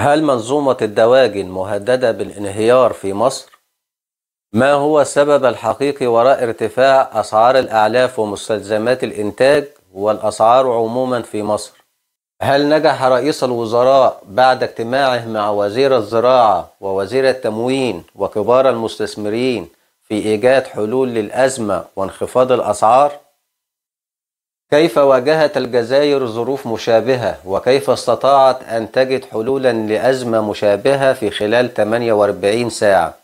هل منظومة الدواجن مهددة بالانهيار في مصر؟ ما هو السبب الحقيقي وراء ارتفاع أسعار الأعلاف ومستلزمات الإنتاج والأسعار عموما في مصر؟ هل نجح رئيس الوزراء بعد اجتماعه مع وزير الزراعة ووزير التموين وكبار المستثمرين في إيجاد حلول للأزمة وانخفاض الأسعار؟ كيف واجهت الجزائر ظروف مشابهة وكيف استطاعت أن تجد حلولا لأزمة مشابهة في خلال 48 ساعة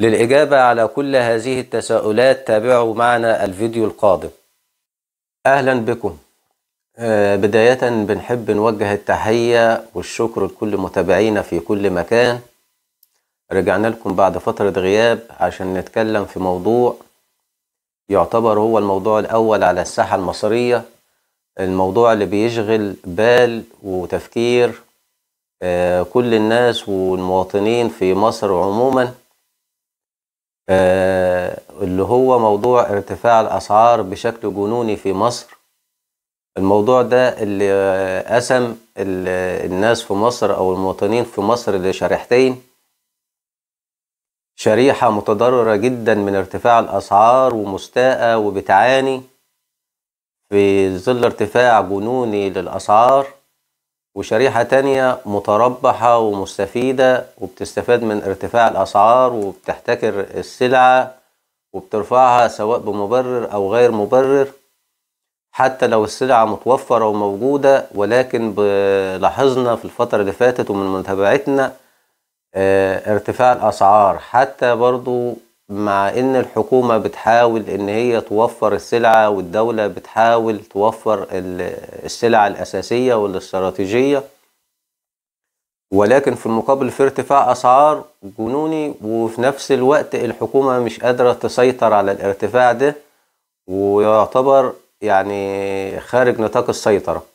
للإجابة على كل هذه التساؤلات تابعوا معنا الفيديو القادم أهلا بكم آه، بداية بنحب نوجه التحية والشكر لكل متابعينا في كل مكان رجعنا لكم بعد فترة غياب عشان نتكلم في موضوع يعتبر هو الموضوع الأول على الساحة المصرية الموضوع اللي بيشغل بال وتفكير آه، كل الناس والمواطنين في مصر عموما آه، اللي هو موضوع ارتفاع الأسعار بشكل جنوني في مصر الموضوع ده اللي قسم الناس في مصر أو المواطنين في مصر لشريحتين شريحة متضررة جدا من ارتفاع الأسعار ومستاءة وبتعاني في ظل ارتفاع جنوني للأسعار وشريحة تانية متربحة ومستفيدة وبتستفاد من ارتفاع الأسعار وبتحتكر السلعة وبترفعها سواء بمبرر أو غير مبرر حتى لو السلعة متوفرة وموجودة ولكن لاحظنا في الفترة اللي فاتت ومن متابعتنا آه، ارتفاع الأسعار حتى برضو مع ان الحكومة بتحاول ان هي توفر السلعة والدولة بتحاول توفر السلع الاساسية والاستراتيجية ولكن في المقابل في ارتفاع اسعار جنوني وفي نفس الوقت الحكومة مش قادرة تسيطر على الارتفاع ده ويعتبر يعني خارج نطاق السيطرة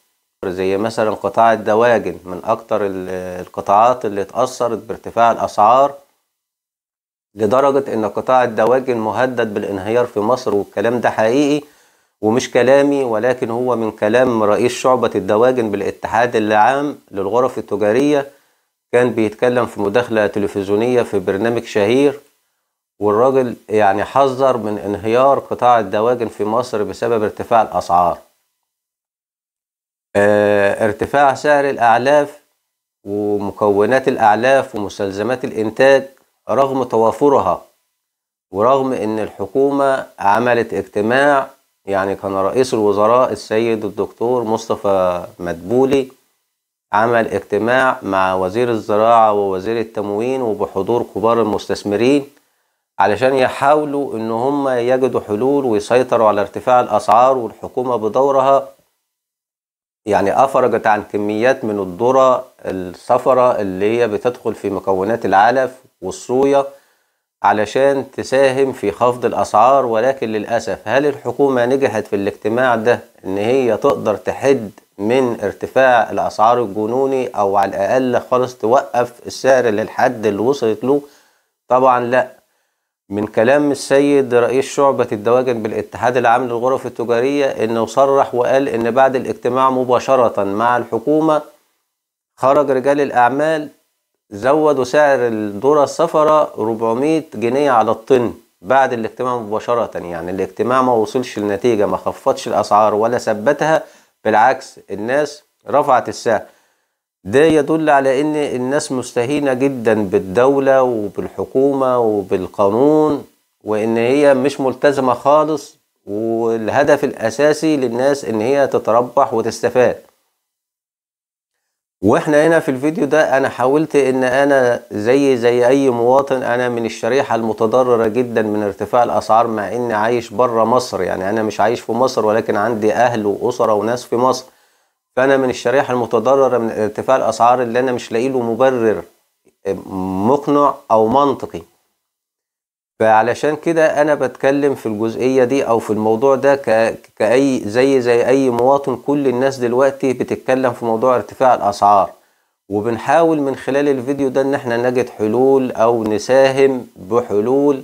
زي مثلا قطاع الدواجن من أكتر القطاعات اللي اتأثرت بارتفاع الأسعار لدرجة إن قطاع الدواجن مهدد بالانهيار في مصر والكلام ده حقيقي ومش كلامي ولكن هو من كلام رئيس شعبة الدواجن بالاتحاد العام للغرف التجارية كان بيتكلم في مداخلة تلفزيونية في برنامج شهير والراجل يعني حذر من انهيار قطاع الدواجن في مصر بسبب ارتفاع الأسعار آه، ارتفاع سعر الأعلاف ومكونات الأعلاف ومستلزمات الإنتاج رغم توافرها ورغم إن الحكومة عملت اجتماع يعني كان رئيس الوزراء السيد الدكتور مصطفى مدبولي عمل اجتماع مع وزير الزراعة ووزير التموين وبحضور كبار المستثمرين علشان يحاولوا إن هم يجدوا حلول ويسيطروا على ارتفاع الأسعار والحكومة بدورها يعني أفرجت عن كميات من الذرة الصفراء اللي هي بتدخل في مكونات العلف والصويا علشان تساهم في خفض الأسعار ولكن للأسف هل الحكومة نجحت في الاجتماع ده إن هي تقدر تحد من ارتفاع الأسعار الجنوني أو على الأقل خالص توقف السعر للحد اللي وصلت له طبعا لأ من كلام السيد رئيس شعبة الدواجن بالاتحاد العام للغرف التجارية انه صرح وقال ان بعد الاجتماع مباشرة مع الحكومة خرج رجال الاعمال زودوا سعر الذرة الصفراء 400 جنيه على الطن بعد الاجتماع مباشرة يعني الاجتماع ما وصلش لنتيجة ما خفضش الاسعار ولا ثبتها بالعكس الناس رفعت السعر ده يدل على ان الناس مستهينه جدا بالدوله وبالحكومه وبالقانون وان هي مش ملتزمه خالص والهدف الاساسي للناس ان هي تتربح وتستفاد واحنا هنا في الفيديو ده انا حاولت ان انا زي زي اي مواطن انا من الشريحه المتضرره جدا من ارتفاع الاسعار مع اني عايش برا مصر يعني انا مش عايش في مصر ولكن عندي اهل واسره وناس في مصر فانا من الشريحه المتضرره من ارتفاع الاسعار اللي انا مش لاقي له مبرر مقنع او منطقي فعلشان كده انا بتكلم في الجزئيه دي او في الموضوع ده كاي زي زي اي مواطن كل الناس دلوقتي بتتكلم في موضوع ارتفاع الاسعار وبنحاول من خلال الفيديو ده ان احنا نجد حلول او نساهم بحلول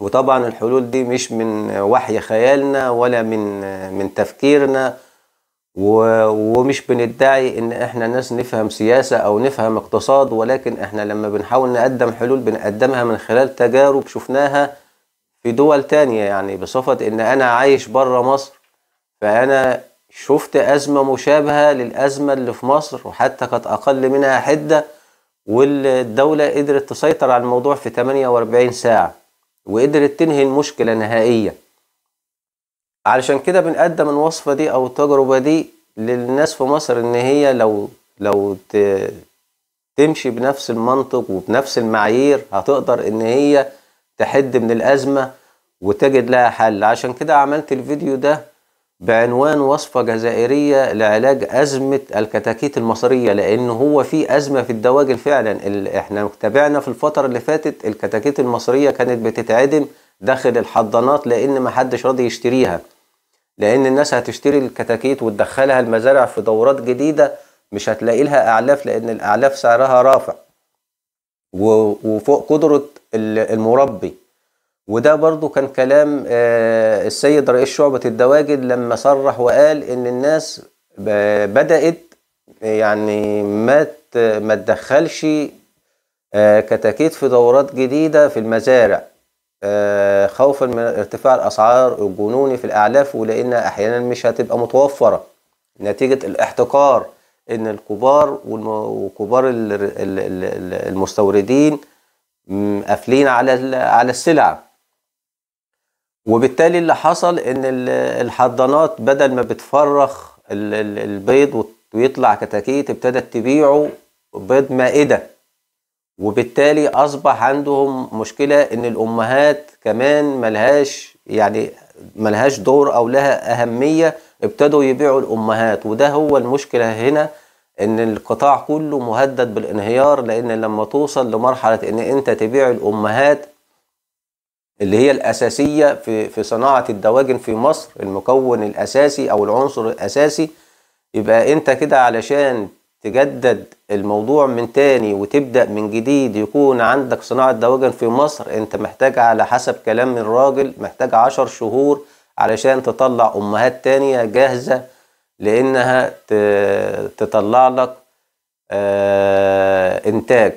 وطبعا الحلول دي مش من وحي خيالنا ولا من من تفكيرنا ومش بندعي ان احنا ناس نفهم سياسة او نفهم اقتصاد ولكن احنا لما بنحاول نقدم حلول بنقدمها من خلال تجارب شفناها في دول تانية يعني بصفة ان انا عايش بره مصر فانا شفت ازمة مشابهة للازمة اللي في مصر وحتى كانت اقل منها حدة والدولة قدرت تسيطر على الموضوع في 48 ساعة وقدرت تنهي المشكلة نهائياً علشان كده بنقدم الوصفة دي أو التجربة دي للناس في مصر إن هي لو لو تمشي بنفس المنطق وبنفس المعايير هتقدر إن هي تحد من الأزمة وتجد لها حل عشان كده عملت الفيديو ده بعنوان وصفة جزائرية لعلاج أزمة الكتاكيت المصرية لأن هو في أزمة في الدواجن فعلا احنا تابعنا في الفترة اللي فاتت الكتاكيت المصرية كانت بتتعدم داخل الحضانات لأن محدش راضي يشتريها لان الناس هتشتري الكتاكيت وتدخلها المزارع في دورات جديده مش هتلاقي لها اعلاف لان الاعلاف سعرها رافع وفوق قدره المربي وده برضو كان كلام آه، السيد رئيس شعبة الدواجن لما صرح وقال ان الناس بدأت يعني ما ما تدخلش آه، كتاكيت في دورات جديدة في المزارع آه، خوفا من ارتفاع الاسعار الجنوني في الاعلاف ولانها احيانا مش هتبقى متوفره نتيجه الاحتكار ان الكبار وكبار المستوردين قافلين على على السلع وبالتالي اللي حصل ان الحضانات بدل ما بتفرخ البيض ويطلع كتاكيت ابتدت تبيعه بيض مائده وبالتالي اصبح عندهم مشكله ان الامهات كمان ملهاش يعني ملهاش دور او لها اهميه ابتدوا يبيعوا الامهات وده هو المشكله هنا ان القطاع كله مهدد بالانهيار لان لما توصل لمرحله ان انت تبيع الامهات اللي هي الاساسيه في في صناعه الدواجن في مصر المكون الاساسي او العنصر الاساسي يبقى انت كده علشان تجدد الموضوع من تاني وتبدأ من جديد يكون عندك صناعة دواجن في مصر انت محتاج على حسب كلام الراجل محتاج عشر شهور علشان تطلع امهات تانية جاهزة لانها تطلع لك آه، انتاج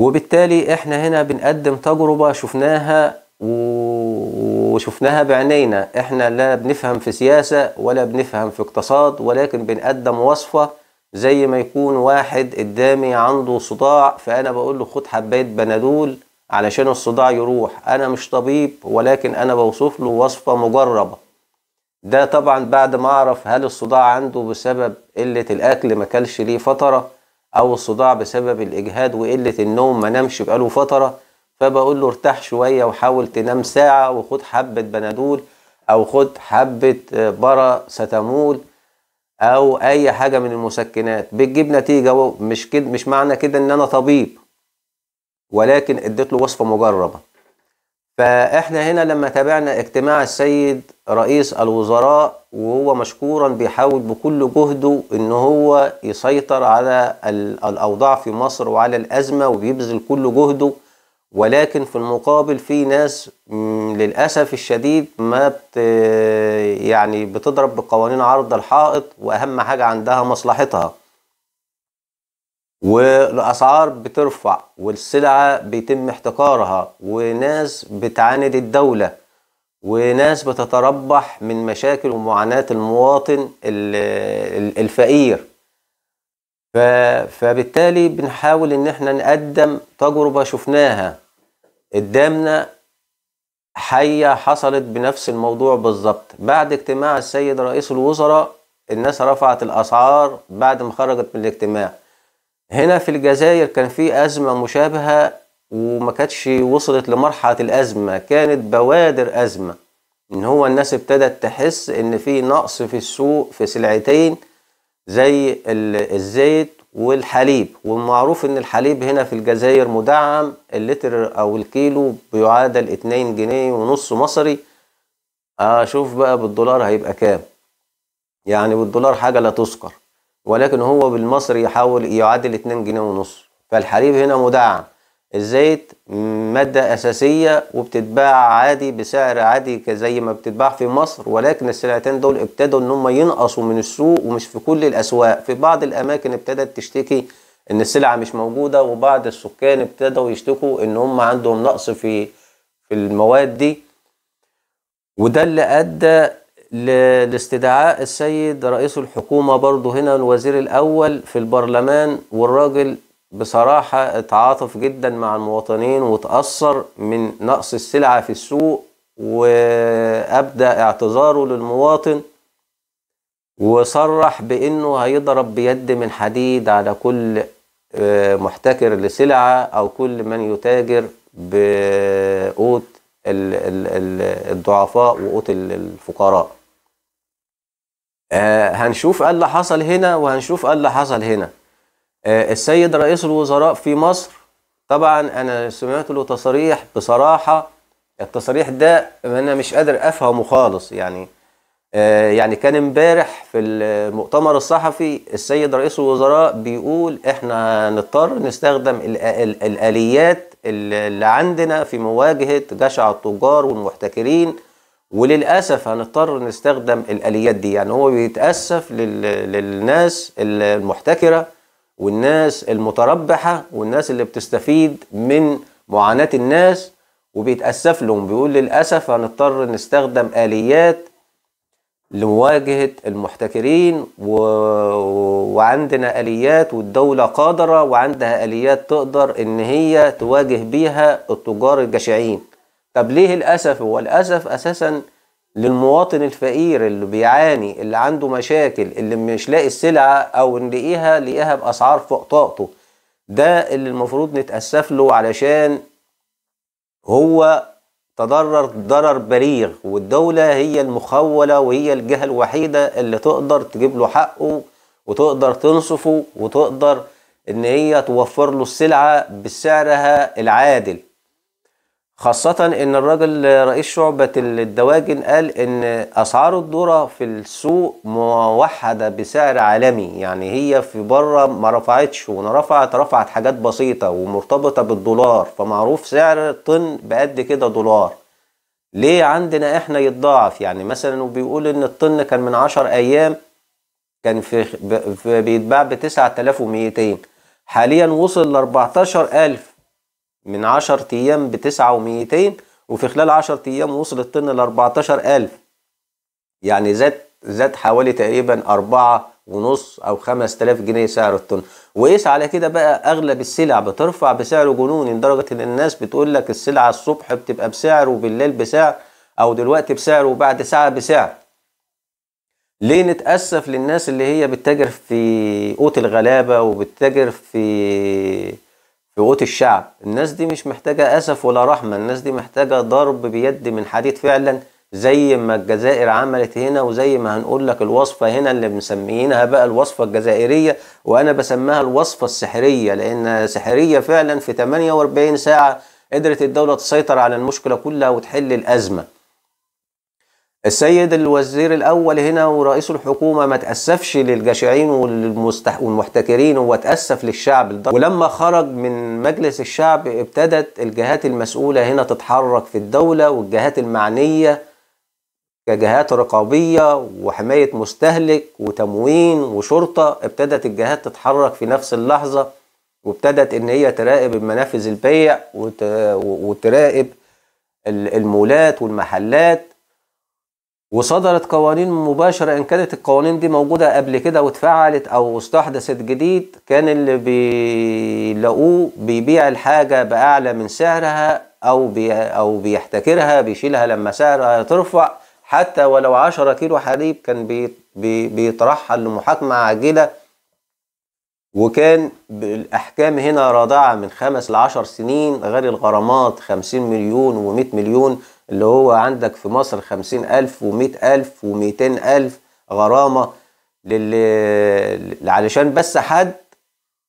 وبالتالي احنا هنا بنقدم تجربة شفناها وشفناها بعينينا احنا لا بنفهم في سياسة ولا بنفهم في اقتصاد ولكن بنقدم وصفة زي ما يكون واحد قدامي عنده صداع فانا بقول له خد حباية بنادول علشان الصداع يروح انا مش طبيب ولكن انا بوصف له وصفة مجربة ده طبعا بعد ما اعرف هل الصداع عنده بسبب قلة الاكل ما كلش ليه فترة او الصداع بسبب الاجهاد وقلة النوم ما نمش بقاله فترة فبقول له ارتاح شويه وحاول تنام ساعه وخد حبه بنادول او خد حبه آه، برا ستامول او اي حاجه من المسكنات بتجيب نتيجه مش كده مش معنى كده ان انا طبيب ولكن اديت له وصفه مجربه فاحنا هنا لما تابعنا اجتماع السيد رئيس الوزراء وهو مشكورا بيحاول بكل جهده ان هو يسيطر على الاوضاع في مصر وعلى الازمه وبيبذل كل جهده ولكن في المقابل في ناس للأسف الشديد ما بت يعني بتضرب بقوانين عرض الحائط وأهم حاجة عندها مصلحتها والأسعار بترفع والسلعة بيتم احتكارها وناس بتعاند الدولة وناس بتتربح من مشاكل ومعاناة المواطن الفقير فبالتالي بنحاول ان احنا نقدم تجربة شفناها قدامنا حية حصلت بنفس الموضوع بالظبط بعد اجتماع السيد رئيس الوزراء الناس رفعت الأسعار بعد ما خرجت من الاجتماع هنا في الجزائر كان في أزمة مشابهة وما كانتش وصلت لمرحلة الأزمة كانت بوادر أزمة إن هو الناس ابتدت تحس إن في نقص في السوق في سلعتين زي الزيت والحليب والمعروف ان الحليب هنا في الجزائر مدعم اللتر او الكيلو بيعادل اتنين جنيه ونص مصري اشوف آه، بقى بالدولار هيبقى كام يعني بالدولار حاجة لا تذكر ولكن هو بالمصري يحاول يعادل اتنين جنيه ونص فالحليب هنا مدعم الزيت مادة أساسية وبتتباع عادي بسعر عادي زي ما بتتباع في مصر ولكن السلعتين دول ابتدوا ان هم ينقصوا من السوق ومش في كل الأسواق في بعض الأماكن ابتدت تشتكي ان السلعة مش موجودة وبعض السكان ابتدوا يشتكوا ان هم عندهم نقص في في المواد دي وده اللي أدى لاستدعاء السيد رئيس الحكومة برضه هنا الوزير الأول في البرلمان والراجل بصراحة اتعاطف جدا مع المواطنين وتأثر من نقص السلعة في السوق وأبدأ اعتذاره للمواطن وصرح بأنه هيضرب بيد من حديد على كل آه، محتكر لسلعة أو كل من يتاجر بقوت الضعفاء وقوت الفقراء آه، هنشوف ايه اللي حصل هنا وهنشوف ايه اللي حصل هنا آه، السيد رئيس الوزراء في مصر طبعا انا سمعت له تصريح بصراحه التصريح ده انا مش قادر افهمه خالص يعني آه، يعني كان امبارح في المؤتمر الصحفي السيد رئيس الوزراء بيقول احنا هنضطر نستخدم الاليات اللي عندنا في مواجهه جشع التجار والمحتكرين وللاسف هنضطر نستخدم الاليات دي يعني هو بيتاسف للناس المحتكره والناس المتربحه والناس اللي بتستفيد من معاناه الناس وبيتاسف لهم بيقول للاسف هنضطر نستخدم اليات لمواجهه المحتكرين و... وعندنا اليات والدوله قادره وعندها اليات تقدر ان هي تواجه بيها التجار الجشعين طب ليه الاسف هو اساسا للمواطن الفقير اللي بيعاني اللي عنده مشاكل اللي مش لاقي السلعة أو نلاقيها لقيها بأسعار فوق طاقته ده اللي المفروض نتأسف له علشان هو تضرر ضرر بليغ والدولة هي المخولة وهي الجهة الوحيدة اللي تقدر تجيب له حقه وتقدر تنصفه وتقدر إن هي توفر له السلعة بسعرها العادل خاصة إن الراجل رئيس شعبة الدواجن قال إن أسعار الذرة في السوق موحدة بسعر عالمي يعني هي في بره ما رفعتش وإن رفعت رفعت حاجات بسيطة ومرتبطة بالدولار فمعروف سعر الطن بقد كده دولار ليه عندنا إحنا يتضاعف يعني مثلا وبيقول إن الطن كان من عشر أيام كان في, بيتباع بيتباع ب ومئتين حاليا وصل لأربعتاشر ألف من 10 أيام ب 9200 وفي خلال 10 أيام وصل الطن ل 14000 يعني زاد زاد حوالي تقريبا 4 ونص أو 5000 جنيه سعر الطن وقيس على كده بقى أغلب السلع بترفع بسعر جنوني لدرجة إن الناس بتقول لك السلعة الصبح بتبقى بسعر وبالليل بسعر أو دلوقتي بسعر وبعد ساعة بسعر ليه نتأسف للناس اللي هي بتتاجر في قوت الغلابة وبتتاجر في في قوت الشعب الناس دي مش محتاجة أسف ولا رحمة الناس دي محتاجة ضرب بيد من حديد فعلا زي ما الجزائر عملت هنا وزي ما هنقول لك الوصفة هنا اللي مسميينها بقى الوصفة الجزائرية وأنا بسميها الوصفة السحرية لأن سحرية فعلا في 48 ساعة قدرت الدولة تسيطر على المشكلة كلها وتحل الأزمة السيد الوزير الاول هنا ورئيس الحكومه ما تاسفش للجشعين والمستح... والمحتكرين هو تاسف للشعب ولما خرج من مجلس الشعب ابتدت الجهات المسؤوله هنا تتحرك في الدوله والجهات المعنيه كجهات رقابيه وحمايه مستهلك وتموين وشرطه ابتدت الجهات تتحرك في نفس اللحظه وابتدت ان هي تراقب المنافذ البيع وت... وتراقب المولات والمحلات وصدرت قوانين مباشرة إن كانت القوانين دي موجودة قبل كده واتفعلت أو استحدثت جديد كان اللي بيلاقوه بيبيع الحاجة بأعلى من سعرها أو بي أو بيحتكرها بيشيلها لما سعرها ترفع حتى ولو 10 كيلو حليب كان بي بي بيطرحها لمحاكمة عاجلة وكان الأحكام هنا رادعة من خمس لعشر سنين غير الغرامات خمسين مليون ومئة مليون اللي هو عندك في مصر خمسين ألف ومئة ألف ومئتين ألف غرامة لل... علشان بس حد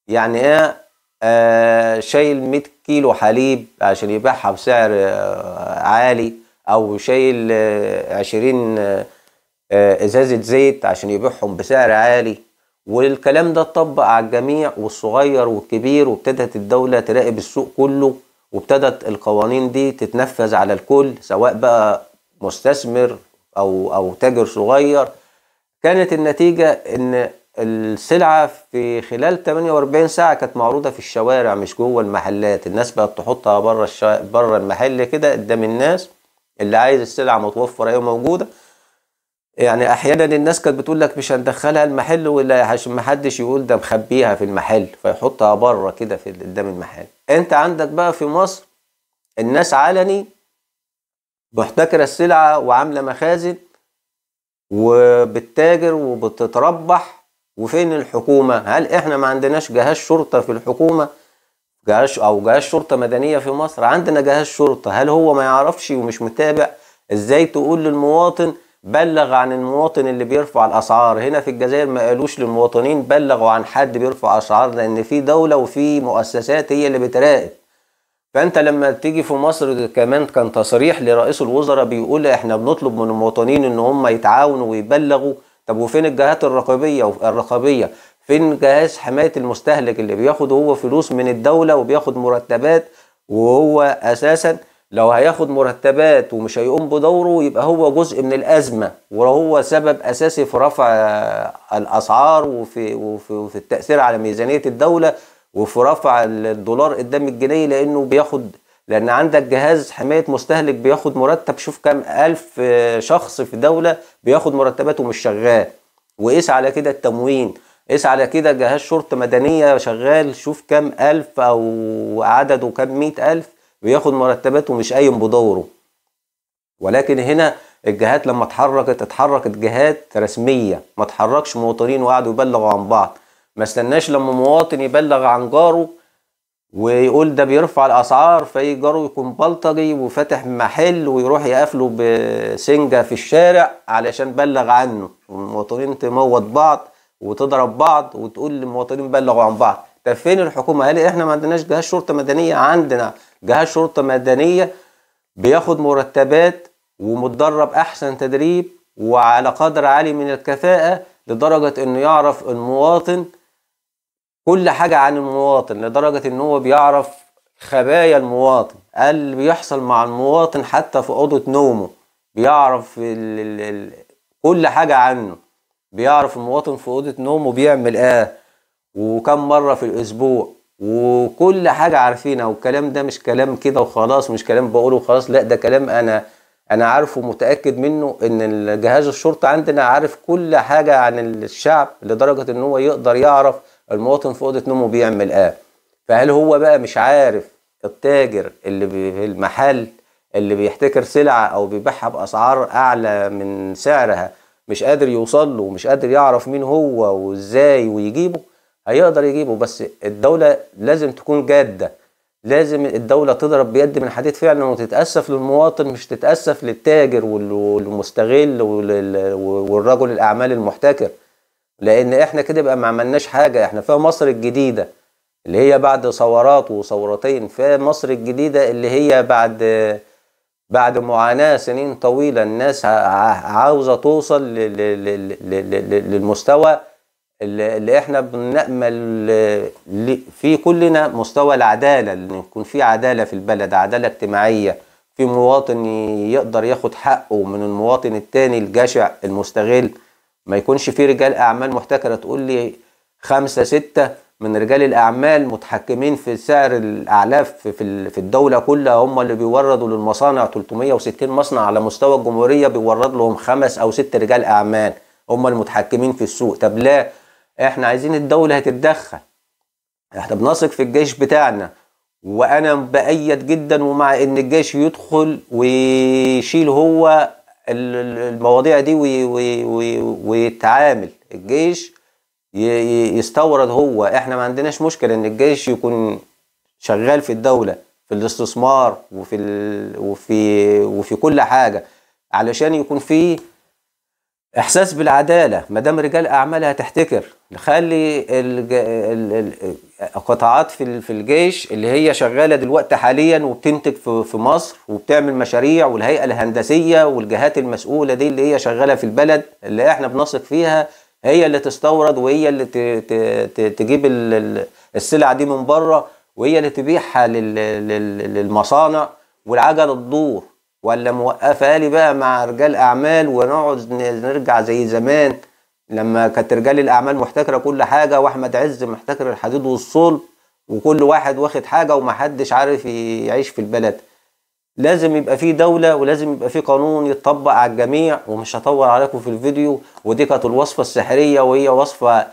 يعني ايه آه شايل 100 كيلو حليب عشان يبيعها بسعر آه عالي او شايل آه 20 آه، ازازه زيت عشان يبيعهم بسعر عالي والكلام ده اتطبق على الجميع والصغير والكبير وابتدت الدوله تراقب السوق كله وابتدت القوانين دي تتنفذ على الكل سواء بقى مستثمر او او تاجر صغير كانت النتيجه ان السلعه في خلال 48 ساعه كانت معروضه في الشوارع مش جوه المحلات الناس بقت تحطها بره بره المحل كده قدام الناس اللي عايز السلعه متوفره ايه موجوده يعني احيانا الناس كانت بتقول لك مش هندخلها المحل ولا عشان ما حدش يقول ده مخبيها في المحل فيحطها بره كده في قدام المحل انت عندك بقى في مصر الناس علني محتكره السلعه وعامله مخازن وبتتاجر وبتتربح وفين الحكومه هل احنا ما عندناش جهاز شرطه في الحكومه جهاز او جهاز شرطه مدنيه في مصر عندنا جهاز شرطه هل هو ما يعرفش ومش متابع ازاي تقول للمواطن بلغ عن المواطن اللي بيرفع الاسعار هنا في الجزائر ما قالوش للمواطنين بلغوا عن حد بيرفع اسعار لان في دوله وفي مؤسسات هي اللي بتراقب فانت لما تيجي في مصر كمان كان تصريح لرئيس الوزراء بيقول احنا بنطلب من المواطنين ان هم يتعاونوا ويبلغوا طب وفين الجهات الرقابيه الرقابيه فين جهاز حمايه المستهلك اللي بياخد هو فلوس من الدوله وبياخد مرتبات وهو اساسا لو هياخد مرتبات ومش هيقوم بدوره يبقى هو جزء من الازمه وهو سبب اساسي في رفع الاسعار وفي وفي, وفي التاثير على ميزانيه الدوله وفي رفع الدولار قدام الجنيه لانه بياخد لان عندك جهاز حمايه مستهلك بياخد مرتب شوف كام الف شخص في دوله بياخد مرتباته مش شغال وقيس على كده التموين قيس على كده جهاز شرطه مدنيه شغال شوف كام الف او عدده كام مئة الف بياخد مرتباته ومش قايم بدوره ولكن هنا الجهات لما اتحركت اتحركت جهات رسميه ما اتحركش مواطنين وقعدوا يبلغوا عن بعض ما استناش لما مواطن يبلغ عن جاره ويقول ده بيرفع الاسعار فيجي جاره يكون بلطجي وفاتح محل ويروح يقفله بسنجه في الشارع علشان بلغ عنه والمواطنين تموت بعض وتضرب بعض وتقول للمواطنين بلغوا عن بعض طب فين الحكومه؟ قال احنا ما عندناش جهاز شرطه مدنيه عندنا جهاز شرطه مدنيه بياخد مرتبات ومتدرب احسن تدريب وعلى قدر عالي من الكفاءه لدرجه انه يعرف المواطن كل حاجه عن المواطن لدرجه ان هو بيعرف خبايا المواطن اللي بيحصل مع المواطن حتى في اوضه نومه بيعرف ال الـ الـ كل حاجه عنه بيعرف المواطن في اوضه نومه بيعمل ايه وكم مره في الاسبوع وكل حاجه عارفينها والكلام ده مش كلام كده وخلاص مش كلام بقوله وخلاص لا ده كلام انا انا عارفه متاكد منه ان جهاز الشرطه عندنا عارف كل حاجه عن الشعب لدرجه ان هو يقدر يعرف المواطن في اوضه نومه بيعمل ايه فهل هو بقى مش عارف التاجر اللي في المحل اللي بيحتكر سلعه او بيبيعها باسعار اعلى من سعرها مش قادر يوصل له ومش قادر يعرف مين هو وازاي ويجيبه هيقدر يجيبه بس الدولة لازم تكون جادة لازم الدولة تضرب بيد من حديد فعلا وتتأسف للمواطن مش تتأسف للتاجر والمستغل والرجل الأعمال المحتكر لأن احنا كده بقى ما عملناش حاجة احنا في مصر الجديدة اللي هي بعد ثورات وثورتين في مصر الجديدة اللي هي بعد بعد معاناة سنين طويلة الناس عاوزة توصل للمستوى اللي احنا بنأمل في كلنا مستوى العدالة ان يكون في عدالة في البلد عدالة اجتماعية في مواطن يقدر ياخد حقه من المواطن التاني الجشع المستغل ما يكونش في رجال اعمال محتكرة تقول لي خمسة ستة من رجال الاعمال متحكمين في سعر الاعلاف في الدولة كلها هم اللي بيوردوا للمصانع 360 مصنع على مستوى الجمهورية بيورد لهم خمس او ست رجال اعمال هم المتحكمين في السوق طب لا احنا عايزين الدولة هتتدخل احنا بنثق في الجيش بتاعنا وانا بأيد جدا ومع ان الجيش يدخل ويشيل هو المواضيع دي ويتعامل الجيش يستورد هو احنا ما عندناش مشكلة ان الجيش يكون شغال في الدولة في الاستثمار وفي وفي وفي كل حاجة علشان يكون فيه احساس بالعداله ما دام رجال اعمال هتحتكر نخلي القطاعات في في الجيش اللي هي شغاله دلوقتي حاليا وبتنتج في, في مصر وبتعمل مشاريع والهيئه الهندسيه والجهات المسؤوله دي اللي هي شغاله في البلد اللي احنا بنثق فيها هي اللي تستورد وهي اللي تجيب السلع دي من بره وهي اللي تبيعها للمصانع والعجله تدور ولا موقفه لي بقى مع رجال اعمال ونقعد نرجع زي زمان لما كانت رجال الاعمال محتكره كل حاجه واحمد عز محتكر الحديد والصلب وكل واحد واخد حاجه ومحدش عارف يعيش في البلد لازم يبقى في دولة ولازم يبقى في قانون يتطبق على الجميع ومش هطول عليكم في الفيديو ودي كانت الوصفة السحرية وهي وصفة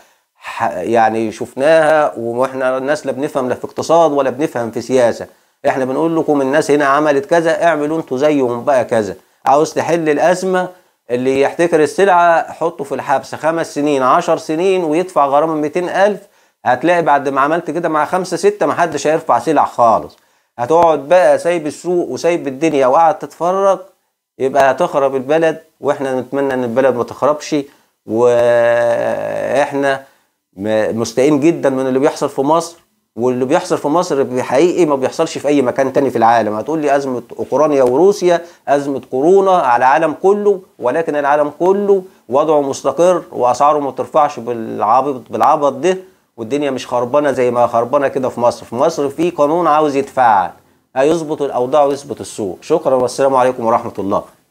يعني شفناها واحنا الناس لا بنفهم لا في اقتصاد ولا بنفهم في سياسة احنا بنقول لكم الناس هنا عملت كذا اعملوا انتوا زيهم بقى كذا عاوز تحل الازمه اللي يحتكر السلعه حطه في الحبس خمس سنين عشر سنين ويدفع غرامه 200000 هتلاقي بعد ما عملت كده مع خمسه سته محدش هيرفع سلع خالص هتقعد بقى سايب السوق وسايب الدنيا وقعد تتفرج يبقى هتخرب البلد واحنا نتمنى ان البلد ما تخربش واحنا مستائين جدا من اللي بيحصل في مصر واللي بيحصل في مصر حقيقي ما بيحصلش في اي مكان تاني في العالم هتقول لي ازمه اوكرانيا وروسيا ازمه كورونا على العالم كله ولكن العالم كله وضعه مستقر واسعاره ما ترفعش بالعبط بالعبط ده والدنيا مش خربانه زي ما خربانه كده في مصر في مصر في قانون عاوز يتفعل هيظبط الاوضاع ويظبط السوق شكرا والسلام عليكم ورحمه الله